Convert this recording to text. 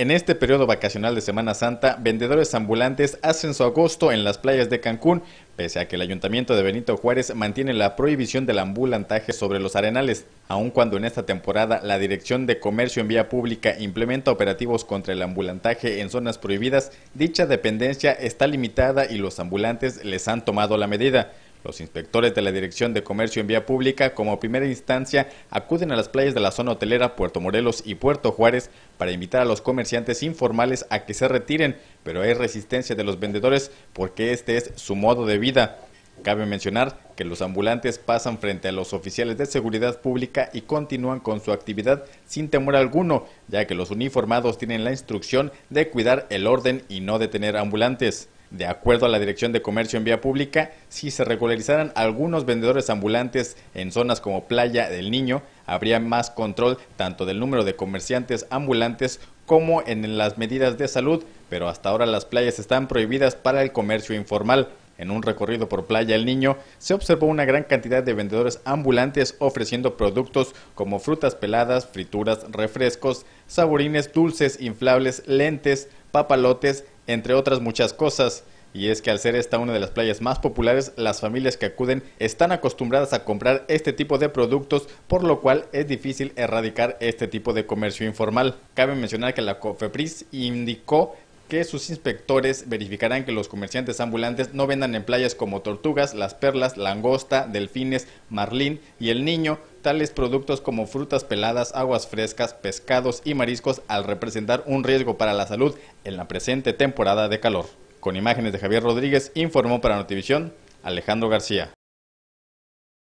En este periodo vacacional de Semana Santa, vendedores ambulantes hacen su agosto en las playas de Cancún, pese a que el ayuntamiento de Benito Juárez mantiene la prohibición del ambulantaje sobre los arenales, aun cuando en esta temporada la Dirección de Comercio en Vía Pública implementa operativos contra el ambulantaje en zonas prohibidas, dicha dependencia está limitada y los ambulantes les han tomado la medida. Los inspectores de la Dirección de Comercio en Vía Pública, como primera instancia, acuden a las playas de la zona hotelera Puerto Morelos y Puerto Juárez para invitar a los comerciantes informales a que se retiren, pero hay resistencia de los vendedores porque este es su modo de vida. Cabe mencionar que los ambulantes pasan frente a los oficiales de seguridad pública y continúan con su actividad sin temor alguno, ya que los uniformados tienen la instrucción de cuidar el orden y no detener ambulantes. De acuerdo a la Dirección de Comercio en Vía Pública, si se regularizaran algunos vendedores ambulantes en zonas como Playa del Niño, habría más control tanto del número de comerciantes ambulantes como en las medidas de salud, pero hasta ahora las playas están prohibidas para el comercio informal. En un recorrido por Playa El Niño se observó una gran cantidad de vendedores ambulantes ofreciendo productos como frutas peladas, frituras, refrescos, saborines dulces, inflables, lentes, papalotes, entre otras muchas cosas. Y es que al ser esta una de las playas más populares, las familias que acuden están acostumbradas a comprar este tipo de productos, por lo cual es difícil erradicar este tipo de comercio informal. Cabe mencionar que la COFEPRIS indicó que sus inspectores verificarán que los comerciantes ambulantes no vendan en playas como tortugas, las perlas, langosta, delfines, marlín y el niño, tales productos como frutas peladas, aguas frescas, pescados y mariscos al representar un riesgo para la salud en la presente temporada de calor. Con imágenes de Javier Rodríguez, informó para Notivisión Alejandro García.